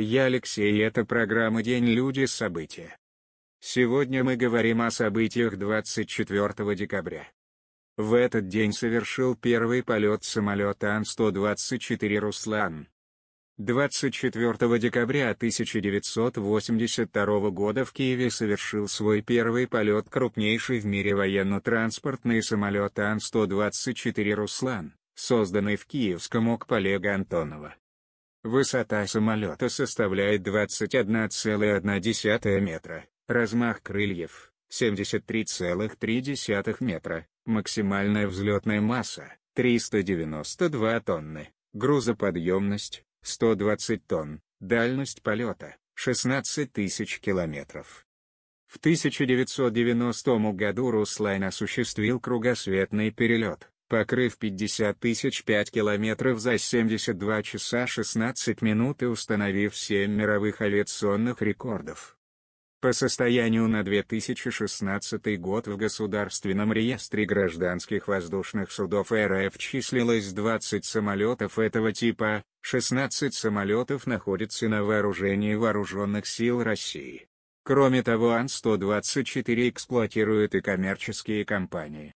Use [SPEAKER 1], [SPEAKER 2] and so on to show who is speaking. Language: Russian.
[SPEAKER 1] Я Алексей и это программа «День люди. События». Сегодня мы говорим о событиях 24 декабря. В этот день совершил первый полет самолета Ан-124 «Руслан». 24 декабря 1982 года в Киеве совершил свой первый полет крупнейший в мире военно-транспортный самолет Ан-124 «Руслан», созданный в киевском ОКПО Лего Антонова. Высота самолета составляет 21,1 метра, размах крыльев – 73,3 метра, максимальная взлетная масса – 392 тонны, грузоподъемность – 120 тонн, дальность полета – 16 тысяч
[SPEAKER 2] километров.
[SPEAKER 1] В 1990 году Руслайн осуществил кругосветный перелет, покрыв 50 тысяч 5 километров за 72 часа 16 минут и установив 7 мировых авиационных рекордов. По состоянию на 2016 год в Государственном реестре гражданских воздушных судов РФ числилось 20 самолетов этого типа, 16 самолетов находятся на вооружении Вооруженных сил России. Кроме того Ан-124 эксплуатируют и коммерческие компании.